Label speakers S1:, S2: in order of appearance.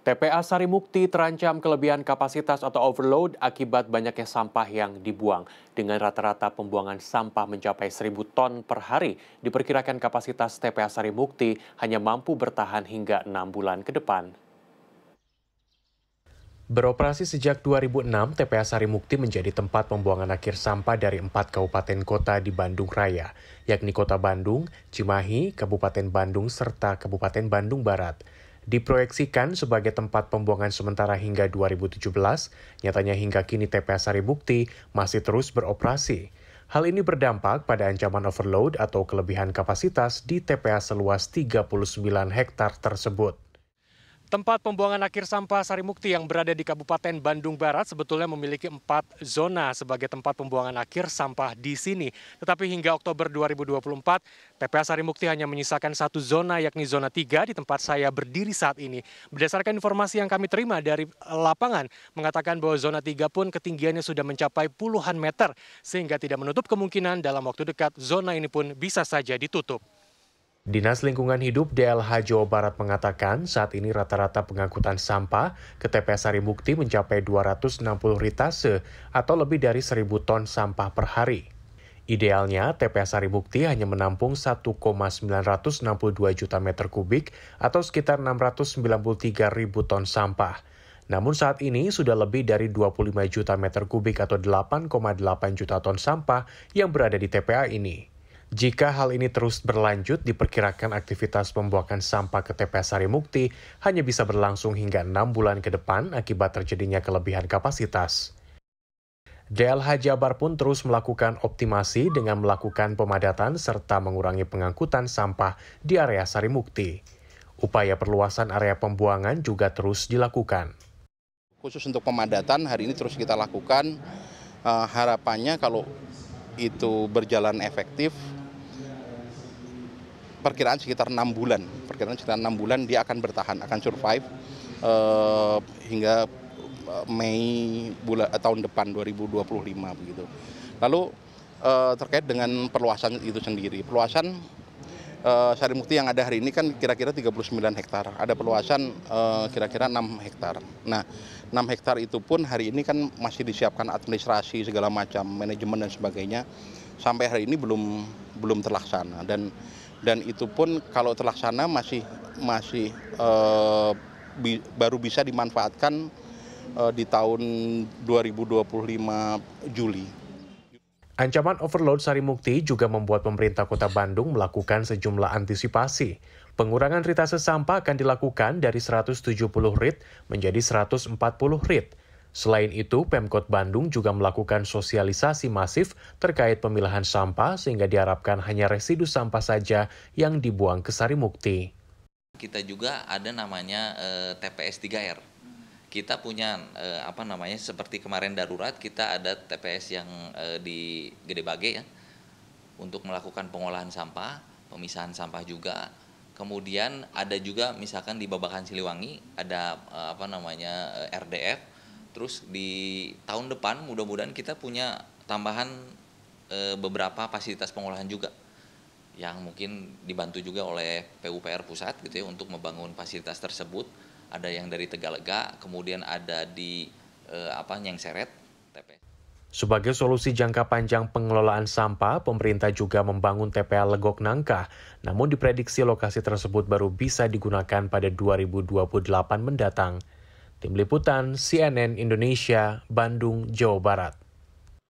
S1: TPA Sarimukti terancam kelebihan kapasitas atau overload akibat banyaknya sampah yang dibuang. Dengan rata-rata pembuangan sampah mencapai 1000 ton per hari, diperkirakan kapasitas TPA Sarimukti hanya mampu bertahan hingga 6 bulan ke depan. Beroperasi sejak 2006, TPA Sari Mukti menjadi tempat pembuangan akhir sampah dari empat kabupaten kota di Bandung Raya, yakni Kota Bandung, Cimahi, Kabupaten Bandung, serta Kabupaten Bandung Barat. Diproyeksikan sebagai tempat pembuangan sementara hingga 2017, nyatanya hingga kini TPA Sari Bukti masih terus beroperasi. Hal ini berdampak pada ancaman overload atau kelebihan kapasitas di TPA seluas 39 hektar tersebut. Tempat pembuangan akhir sampah Sarimukti yang berada di Kabupaten Bandung Barat sebetulnya memiliki empat zona sebagai tempat pembuangan akhir sampah di sini. Tetapi hingga Oktober 2024, TPA Sarimukti hanya menyisakan satu zona yakni zona tiga di tempat saya berdiri saat ini. Berdasarkan informasi yang kami terima dari lapangan, mengatakan bahwa zona tiga pun ketinggiannya sudah mencapai puluhan meter, sehingga tidak menutup kemungkinan dalam waktu dekat zona ini pun bisa saja ditutup. Dinas Lingkungan Hidup DLH Jawa Barat mengatakan saat ini rata-rata pengangkutan sampah ke TPS Sarimukti mencapai 260 ritase atau lebih dari 1000 ton sampah per hari. Idealnya, TPS Sarimukti hanya menampung 1,962 juta meter kubik atau sekitar 693 ribu ton sampah. Namun saat ini sudah lebih dari 25 juta meter kubik atau 8,8 juta ton sampah yang berada di TPA ini. Jika hal ini terus berlanjut, diperkirakan aktivitas pembuangan sampah ke TPS Sari Mukti hanya bisa berlangsung hingga enam bulan ke depan akibat terjadinya kelebihan kapasitas. DLH Jabar pun terus melakukan optimasi dengan melakukan pemadatan serta mengurangi pengangkutan sampah di area Sari Mukti. Upaya perluasan area pembuangan juga terus dilakukan.
S2: Khusus untuk pemadatan hari ini terus kita lakukan. Uh, harapannya kalau itu berjalan efektif, perkiraan sekitar enam bulan. Perkiraan sekitar enam bulan dia akan bertahan, akan survive uh, hingga eh, Mei bulan eh, tahun depan 2025 begitu. Lalu uh, terkait dengan perluasan itu sendiri, perluasan uh, Sari Mukti yang ada hari ini kan kira-kira 39 hektar, ada perluasan kira kira-kira 6 hektar. Nah, 6 hektar itu pun hari ini kan masih disiapkan administrasi segala macam, manajemen dan sebagainya. Sampai hari ini belum belum terlaksana dan dan itu pun kalau terlaksana masih masih e, bi, baru bisa dimanfaatkan e, di tahun 2025 Juli.
S1: Ancaman overload Sari Mukti juga membuat pemerintah kota Bandung melakukan sejumlah antisipasi. Pengurangan ritase sampah akan dilakukan dari 170 rit menjadi 140 rit Selain itu, Pemkot Bandung juga melakukan sosialisasi masif terkait pemilahan sampah sehingga diharapkan hanya residu sampah saja yang dibuang ke Sarimukti.
S3: Kita juga ada namanya e, eh, TPS 3R. Kita punya e, apa namanya seperti kemarin darurat kita ada TPS yang e, di Gedebage ya untuk melakukan pengolahan sampah, pemisahan sampah juga. Kemudian ada juga misalkan di Babakan Siliwangi ada e, apa namanya RDF Terus di tahun depan mudah-mudahan kita punya tambahan e, beberapa fasilitas pengolahan juga yang mungkin dibantu juga oleh PUPR pusat gitu ya untuk membangun fasilitas tersebut. Ada yang dari Tegalega, kemudian ada di e, apa yang TPS.
S1: Sebagai solusi jangka panjang pengelolaan sampah, pemerintah juga membangun TPA Legok Nangka. Namun diprediksi lokasi tersebut baru bisa digunakan pada 2028 mendatang. Tim Liputan CNN Indonesia, Bandung, Jawa Barat.